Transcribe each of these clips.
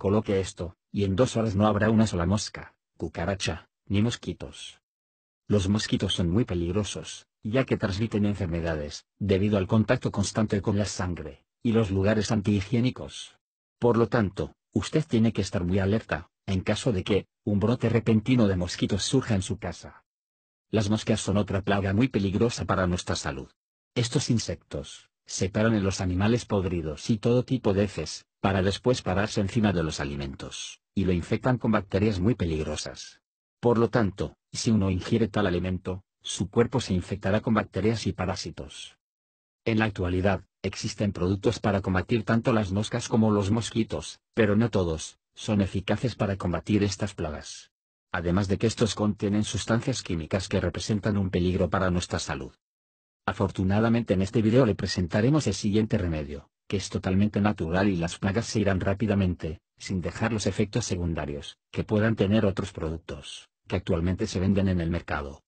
Coloque esto, y en dos horas no habrá una sola mosca, cucaracha, ni mosquitos. Los mosquitos son muy peligrosos, ya que transmiten enfermedades, debido al contacto constante con la sangre, y los lugares antihigiénicos. Por lo tanto, usted tiene que estar muy alerta, en caso de que, un brote repentino de mosquitos surja en su casa. Las moscas son otra plaga muy peligrosa para nuestra salud. Estos insectos, se paran en los animales podridos y todo tipo de heces, para después pararse encima de los alimentos, y lo infectan con bacterias muy peligrosas. Por lo tanto, si uno ingiere tal alimento, su cuerpo se infectará con bacterias y parásitos. En la actualidad, existen productos para combatir tanto las moscas como los mosquitos, pero no todos, son eficaces para combatir estas plagas. Además de que estos contienen sustancias químicas que representan un peligro para nuestra salud. Afortunadamente en este video le presentaremos el siguiente remedio, que es totalmente natural y las plagas se irán rápidamente, sin dejar los efectos secundarios, que puedan tener otros productos, que actualmente se venden en el mercado.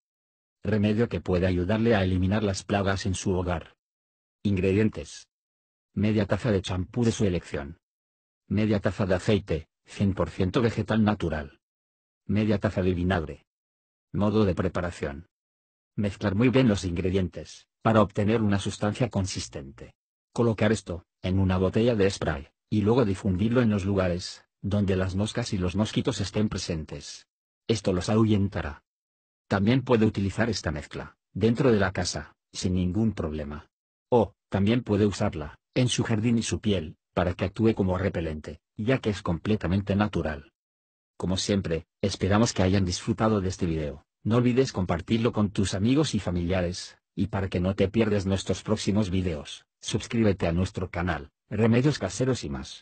Remedio que puede ayudarle a eliminar las plagas en su hogar. Ingredientes. Media taza de champú de su elección. Media taza de aceite, 100% vegetal natural. Media taza de vinagre. Modo de preparación. Mezclar muy bien los ingredientes para obtener una sustancia consistente. Colocar esto, en una botella de spray, y luego difundirlo en los lugares, donde las moscas y los mosquitos estén presentes. Esto los ahuyentará. También puede utilizar esta mezcla, dentro de la casa, sin ningún problema. O, también puede usarla, en su jardín y su piel, para que actúe como repelente, ya que es completamente natural. Como siempre, esperamos que hayan disfrutado de este video, no olvides compartirlo con tus amigos y familiares, y para que no te pierdas nuestros próximos videos, suscríbete a nuestro canal, Remedios Caseros y más.